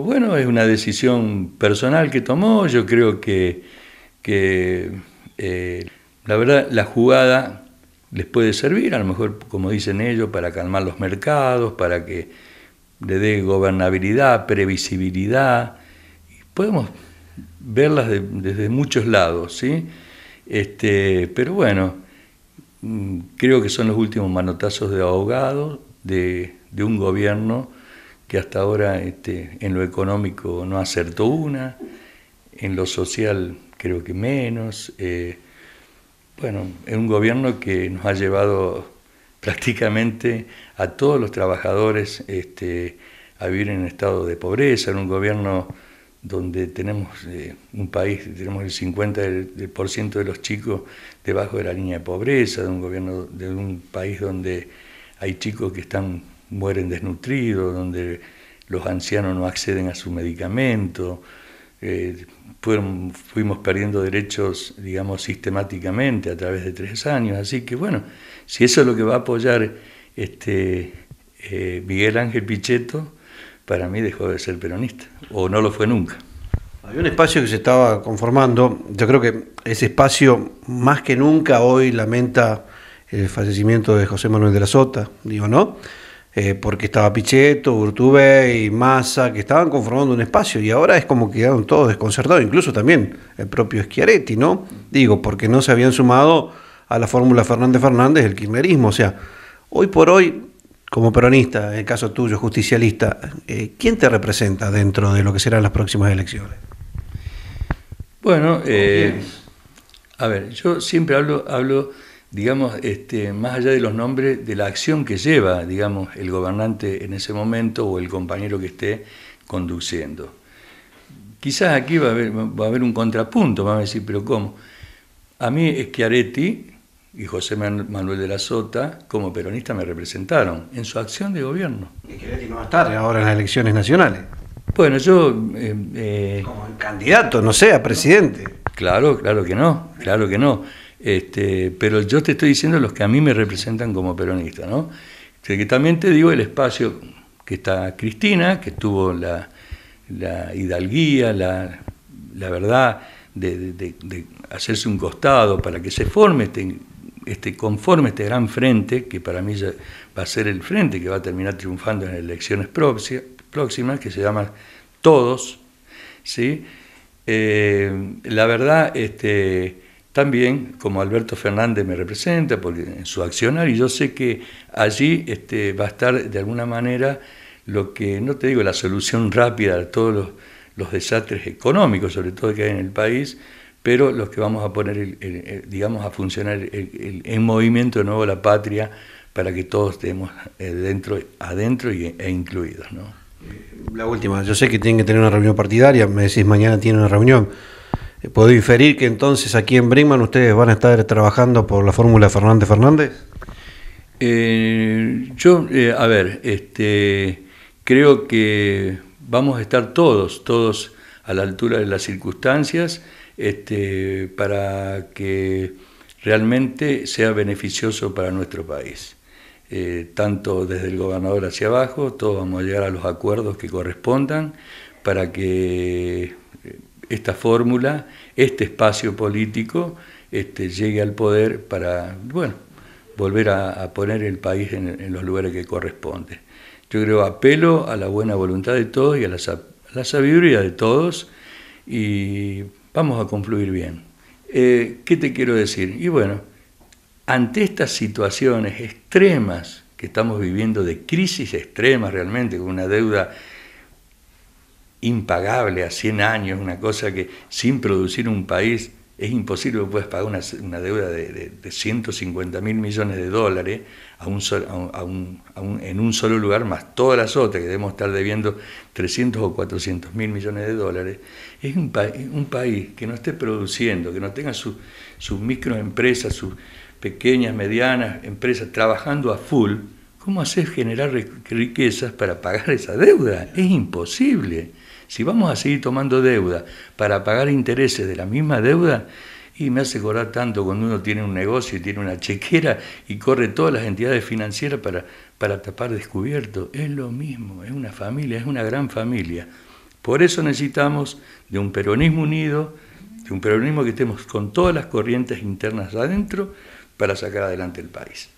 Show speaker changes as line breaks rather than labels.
Bueno, es una decisión personal que tomó, yo creo que, eh, la verdad la jugada les puede servir, a lo mejor como dicen ellos, para calmar los mercados, para que le dé gobernabilidad, previsibilidad, podemos verlas desde muchos lados, ¿sí? Este, pero bueno, mm, creo que son los últimos manotazos de ahogado de un gobierno que hasta ahora este, en lo económico no acertó una, en lo social creo que menos. Eh, bueno, es un gobierno que nos ha llevado prácticamente a todos los trabajadores este, a vivir en estado de pobreza, en un gobierno donde tenemos eh, un país, tenemos el 50% de los chicos debajo de la línea de pobreza, de un gobierno, de un país donde hay chicos que están mueren desnutridos, donde los ancianos no acceden a su medicamento, eh, fuimos perdiendo derechos, digamos, sistemáticamente a través de tres años. Así que bueno, si eso es lo que va a apoyar este, eh, Miguel Ángel Pichetto, para mí dejó de ser peronista, o no lo fue nunca.
Había un espacio que se estaba conformando, yo creo que ese espacio más que nunca hoy lamenta el fallecimiento de José Manuel de la Sota, digo, ¿no? Eh, porque estaba Pichetto, Urtubey y Massa, que estaban conformando un espacio y ahora es como quedaron todos desconcertados, incluso también el propio Schiaretti, ¿no? Digo, porque no se habían sumado a la fórmula Fernández Fernández el kirchnerismo, o sea, hoy por hoy como peronista, en el caso tuyo, justicialista, eh, ¿quién te representa dentro de lo que serán las próximas elecciones?
Bueno, eh, a ver, yo siempre hablo, hablo digamos, este, más allá de los nombres, de la acción que lleva, digamos, el gobernante en ese momento o el compañero que esté conduciendo. Quizás aquí va a haber, va a haber un contrapunto, van a decir, pero ¿cómo? A mí Schiaretti y José Manuel de la Sota, como peronista, me representaron en su acción de gobierno. Schiaretti no va a estar ahora en las elecciones nacionales. Bueno, yo... Eh, eh, como candidato, no sea presidente. Claro, claro que no, claro que no. Este, pero yo te estoy diciendo los que a mí me representan como peronista, ¿no? Este, que también te digo el espacio que está Cristina, que tuvo la, hidalguía, la, verdad de, hacerse un costado para que se forme este, este conforme este gran frente, que para mí va a ser el frente que va a terminar triunfando en las elecciones próximas, que se llama Todos, ¿sí? Eh, la verdad, este, también, como Alberto Fernández me representa porque en su accionar, y yo sé que allí este, va a estar de alguna manera lo que, no te digo la solución rápida a todos los, desastres económicos, sobre todo que hay en el país, pero los que vamos a poner, digamos, a funcionar en movimiento de nuevo la patria para que todos estemos eh, adentro y, e incluidos. La última, yo sé que
tienen que tener una reunión partidaria, me decís mañana tiene una reunión. Eh, ¿Puedo inferir que entonces aquí en Brinkman ustedes van a estar trabajando por la fórmula Fernández Fernández?
Eh, yo, eh, a ver, este, creo que vamos a estar todos, todos a la altura de las circunstancias, este, para que realmente sea beneficioso para nuestro país. tanto desde el gobernador hacia abajo, todos vamos a llegar a los acuerdos que correspondan para que esta fórmula, este espacio político este, llegue al poder para, bueno, volver a, poner el país en, los lugares que corresponde. Yo creo, apelo a la buena voluntad de todos y a la, sabiduría de todos y vamos a concluir bien. Eh, ¿Qué te quiero decir? Y bueno, ante estas situaciones extremas que estamos viviendo, de crisis extremas realmente, con una deuda impagable a 100 años, una cosa que sin producir un país es imposible que puedas pagar una, deuda de, 150 mil millones de dólares a en un solo lugar, más todas las otras que debemos estar debiendo 300 o 400 mil millones de dólares. Es un, un, país que no esté produciendo, que no tenga sus microempresas, sus pequeñas, medianas empresas trabajando a full, ¿Cómo haces generar riquezas para pagar esa deuda? Es imposible. Si vamos a seguir tomando deuda para pagar intereses de la misma deuda, y me hace cobrar tanto cuando uno tiene un negocio y tiene una chequera y corre todas las entidades financieras para, para tapar descubierto. Es lo mismo, es una familia, es una gran familia. Por eso necesitamos de un peronismo unido, de un peronismo que estemos con todas las corrientes internas adentro para sacar adelante el país.